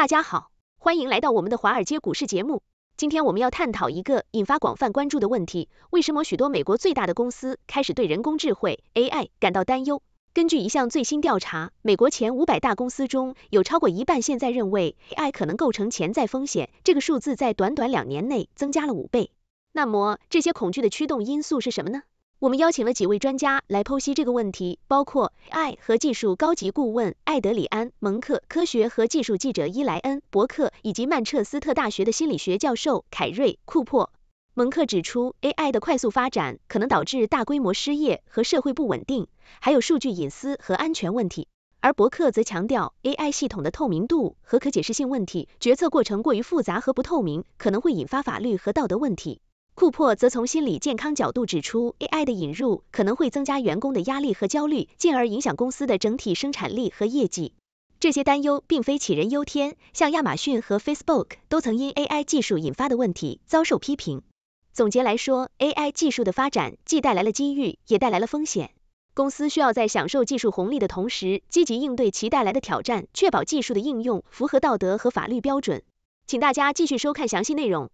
大家好，欢迎来到我们的华尔街股市节目。今天我们要探讨一个引发广泛关注的问题：为什么许多美国最大的公司开始对人工智慧 a i 感到担忧？根据一项最新调查，美国前500大公司中有超过一半现在认为 AI 可能构成潜在风险，这个数字在短短两年内增加了五倍。那么，这些恐惧的驱动因素是什么呢？我们邀请了几位专家来剖析这个问题，包括 AI 和技术高级顾问艾德里安·蒙克、科学和技术记者伊莱恩·伯克，以及曼彻斯特大学的心理学教授凯瑞·库珀。蒙克指出，AI 的快速发展可能导致大规模失业和社会不稳定，还有数据隐私和安全问题。而伯克则强调，AI 系统的透明度和可解释性问题，决策过程过于复杂和不透明，可能会引发法律和道德问题。库珀则从心理健康角度指出，AI 的引入可能会增加员工的压力和焦虑，进而影响公司的整体生产力和业绩。这些担忧并非杞人忧天，像亚马逊和 Facebook 都曾因 AI 技术引发的问题遭受批评。总结来说，AI 技术的发展既带来了机遇，也带来了风险。公司需要在享受技术红利的同时，积极应对其带来的挑战，确保技术的应用符合道德和法律标准。请大家继续收看详细内容。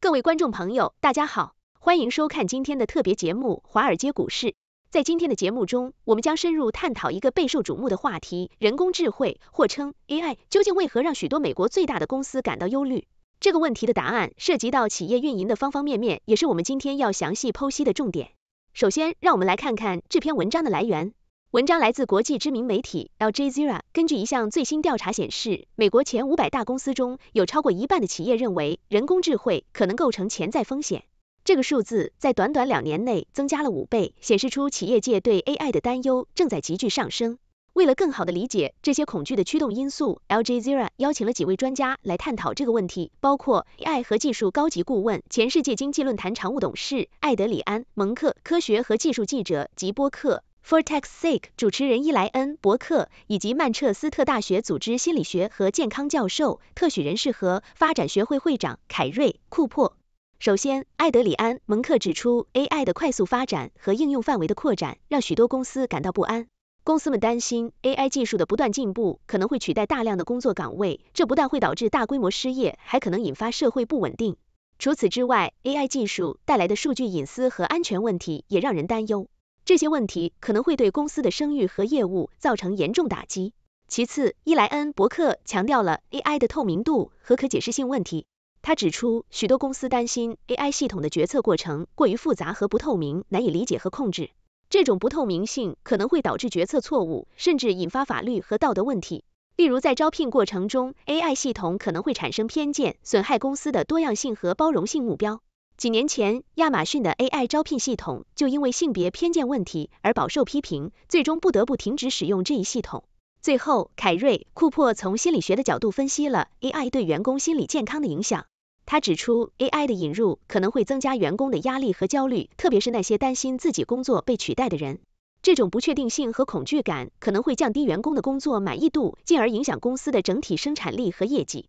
各位观众朋友，大家好，欢迎收看今天的特别节目《华尔街股市》。在今天的节目中，我们将深入探讨一个备受瞩目的话题——人工智慧，或称 AI，究竟为何让许多美国最大的公司感到忧虑？这个问题的答案涉及到企业运营的方方面面，也是我们今天要详细剖析的重点。首先，让我们来看看这篇文章的来源。文章来自国际知名媒体 LJ Zero。根据一项最新调查显示，美国前五百大公司中有超过一半的企业认为，人工智慧可能构成潜在风险。这个数字在短短两年内增加了五倍，显示出企业界对 AI 的担忧正在急剧上升。为了更好的理解这些恐惧的驱动因素，LJ Zero 邀请了几位专家来探讨这个问题，包括 AI 和技术高级顾问、前世界经济论坛常务董事艾德里安·蒙克、科学和技术记者吉波克。For Tax' sake，主持人伊莱恩·伯克以及曼彻斯特大学组织心理学和健康教授、特许人士和发展学会会长凯瑞·库珀。首先，艾德里安·蒙克指出，AI 的快速发展和应用范围的扩展让许多公司感到不安。公司们担心，AI 技术的不断进步可能会取代大量的工作岗位，这不但会导致大规模失业，还可能引发社会不稳定。除此之外，AI 技术带来的数据隐私和安全问题也让人担忧。这些问题可能会对公司的声誉和业务造成严重打击。其次，伊莱恩·伯克强调了 AI 的透明度和可解释性问题。他指出，许多公司担心 AI 系统的决策过程过于复杂和不透明，难以理解和控制。这种不透明性可能会导致决策错误，甚至引发法律和道德问题。例如，在招聘过程中，AI 系统可能会产生偏见，损害公司的多样性和包容性目标。几年前，亚马逊的 AI 招聘系统就因为性别偏见问题而饱受批评，最终不得不停止使用这一系统。最后，凯瑞·库珀从心理学的角度分析了 AI 对员工心理健康的影响。他指出，AI 的引入可能会增加员工的压力和焦虑，特别是那些担心自己工作被取代的人。这种不确定性和恐惧感可能会降低员工的工作满意度，进而影响公司的整体生产力和业绩。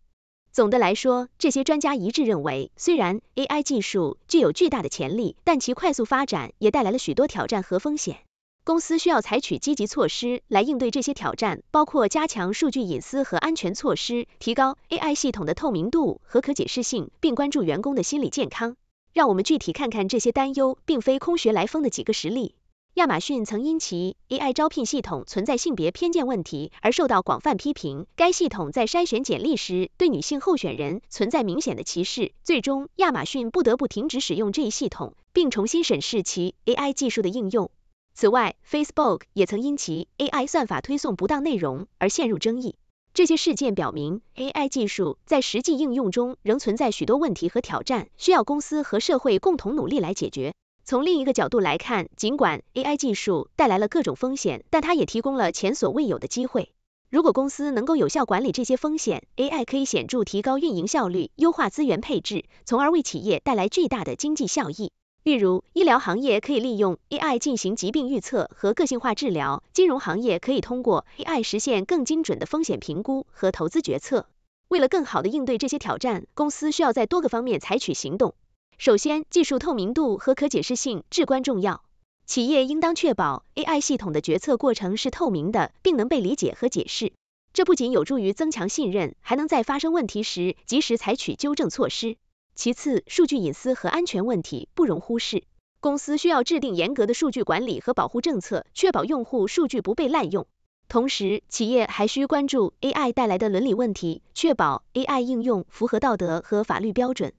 总的来说，这些专家一致认为，虽然 AI 技术具有巨大的潜力，但其快速发展也带来了许多挑战和风险。公司需要采取积极措施来应对这些挑战，包括加强数据隐私和安全措施，提高 AI 系统的透明度和可解释性，并关注员工的心理健康。让我们具体看看这些担忧并非空穴来风的几个实例。亚马逊曾因其 AI 招聘系统存在性别偏见问题而受到广泛批评。该系统在筛选简历时对女性候选人存在明显的歧视，最终亚马逊不得不停止使用这一系统，并重新审视其 AI 技术的应用。此外，Facebook 也曾因其 AI 算法推送不当内容而陷入争议。这些事件表明，AI 技术在实际应用中仍存在许多问题和挑战，需要公司和社会共同努力来解决。从另一个角度来看，尽管 AI 技术带来了各种风险，但它也提供了前所未有的机会。如果公司能够有效管理这些风险，AI 可以显著提高运营效率，优化资源配置，从而为企业带来巨大的经济效益。例如，医疗行业可以利用 AI 进行疾病预测和个性化治疗，金融行业可以通过 AI 实现更精准的风险评估和投资决策。为了更好地应对这些挑战，公司需要在多个方面采取行动。首先，技术透明度和可解释性至关重要。企业应当确保 AI 系统的决策过程是透明的，并能被理解和解释。这不仅有助于增强信任，还能在发生问题时及时采取纠正措施。其次，数据隐私和安全问题不容忽视。公司需要制定严格的数据管理和保护政策，确保用户数据不被滥用。同时，企业还需关注 AI 带来的伦理问题，确保 AI 应用符合道德和法律标准。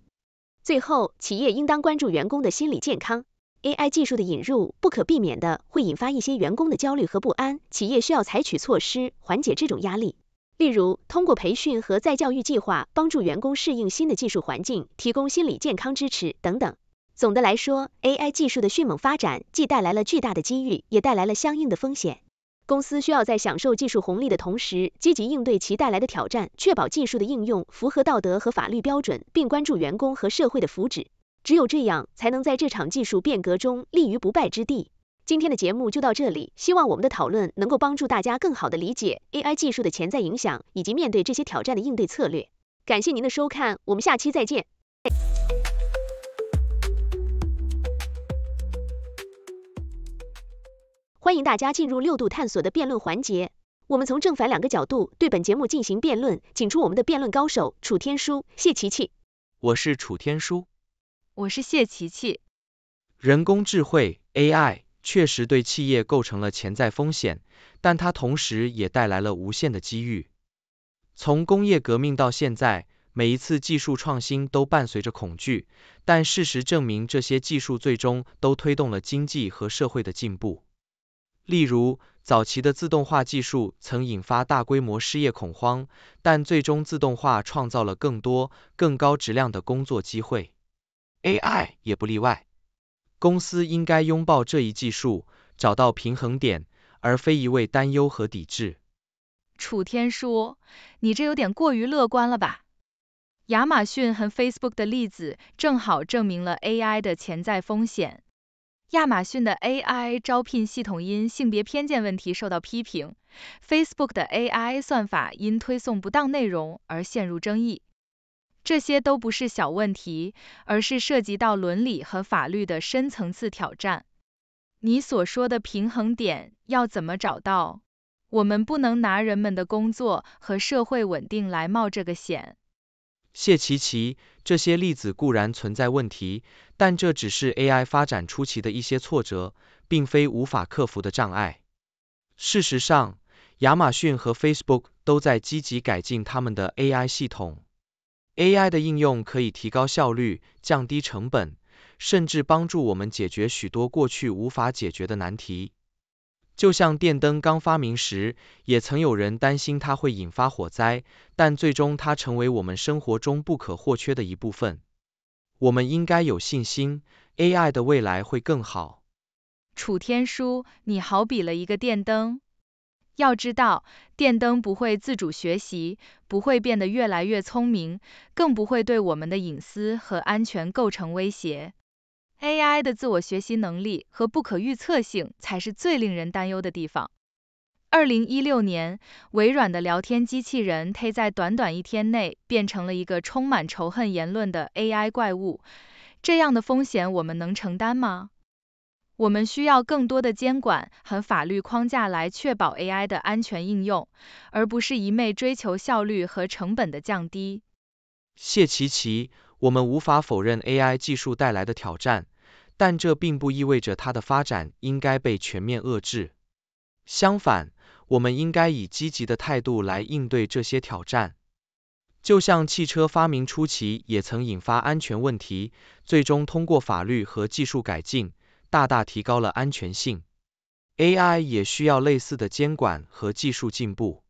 最后，企业应当关注员工的心理健康。AI 技术的引入不可避免的会引发一些员工的焦虑和不安，企业需要采取措施缓解这种压力，例如通过培训和再教育计划帮助员工适应新的技术环境，提供心理健康支持等等。总的来说，AI 技术的迅猛发展既带来了巨大的机遇，也带来了相应的风险。公司需要在享受技术红利的同时，积极应对其带来的挑战，确保技术的应用符合道德和法律标准，并关注员工和社会的福祉。只有这样，才能在这场技术变革中立于不败之地。今天的节目就到这里，希望我们的讨论能够帮助大家更好的理解 AI 技术的潜在影响以及面对这些挑战的应对策略。感谢您的收看，我们下期再见。欢迎大家进入六度探索的辩论环节。我们从正反两个角度对本节目进行辩论，请出我们的辩论高手楚天舒、谢琪琪。我是楚天舒，我是谢琪琪。人工智能 AI 确实对企业构成了潜在风险，但它同时也带来了无限的机遇。从工业革命到现在，每一次技术创新都伴随着恐惧，但事实证明这些技术最终都推动了经济和社会的进步。例如，早期的自动化技术曾引发大规模失业恐慌，但最终自动化创造了更多、更高质量的工作机会。AI 也不例外，公司应该拥抱这一技术，找到平衡点，而非一味担忧和抵制。楚天说：“你这有点过于乐观了吧？亚马逊和 Facebook 的例子正好证明了 AI 的潜在风险。”亚马逊的 AI 招聘系统因性别偏见问题受到批评，Facebook 的 AI 算法因推送不当内容而陷入争议。这些都不是小问题，而是涉及到伦理和法律的深层次挑战。你所说的平衡点要怎么找到？我们不能拿人们的工作和社会稳定来冒这个险。谢琪琪，这些例子固然存在问题，但这只是 AI 发展初期的一些挫折，并非无法克服的障碍。事实上，亚马逊和 Facebook 都在积极改进他们的 AI 系统。AI 的应用可以提高效率、降低成本，甚至帮助我们解决许多过去无法解决的难题。就像电灯刚发明时，也曾有人担心它会引发火灾，但最终它成为我们生活中不可或缺的一部分。我们应该有信心，AI 的未来会更好。楚天舒，你好比了一个电灯。要知道，电灯不会自主学习，不会变得越来越聪明，更不会对我们的隐私和安全构成威胁。AI 的自我学习能力和不可预测性才是最令人担忧的地方。2016年，微软的聊天机器人 y 在短短一天内变成了一个充满仇恨言论的 AI 怪物，这样的风险我们能承担吗？我们需要更多的监管和法律框架来确保 AI 的安全应用，而不是一味追求效率和成本的降低。谢奇奇，我们无法否认 AI 技术带来的挑战。但这并不意味着它的发展应该被全面遏制。相反，我们应该以积极的态度来应对这些挑战。就像汽车发明初期也曾引发安全问题，最终通过法律和技术改进，大大提高了安全性。AI 也需要类似的监管和技术进步。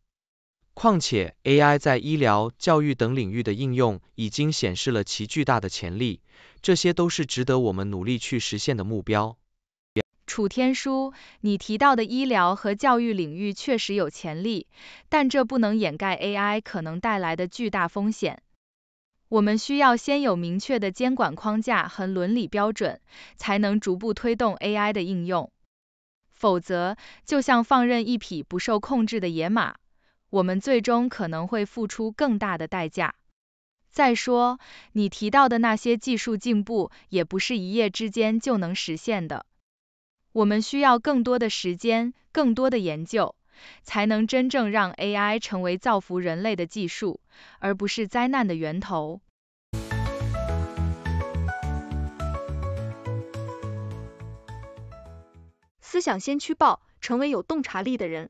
况且，AI 在医疗、教育等领域的应用已经显示了其巨大的潜力，这些都是值得我们努力去实现的目标。楚天舒，你提到的医疗和教育领域确实有潜力，但这不能掩盖 AI 可能带来的巨大风险。我们需要先有明确的监管框架和伦理标准，才能逐步推动 AI 的应用，否则就像放任一匹不受控制的野马。我们最终可能会付出更大的代价。再说，你提到的那些技术进步也不是一夜之间就能实现的。我们需要更多的时间，更多的研究，才能真正让 AI 成为造福人类的技术，而不是灾难的源头。思想先驱报，成为有洞察力的人。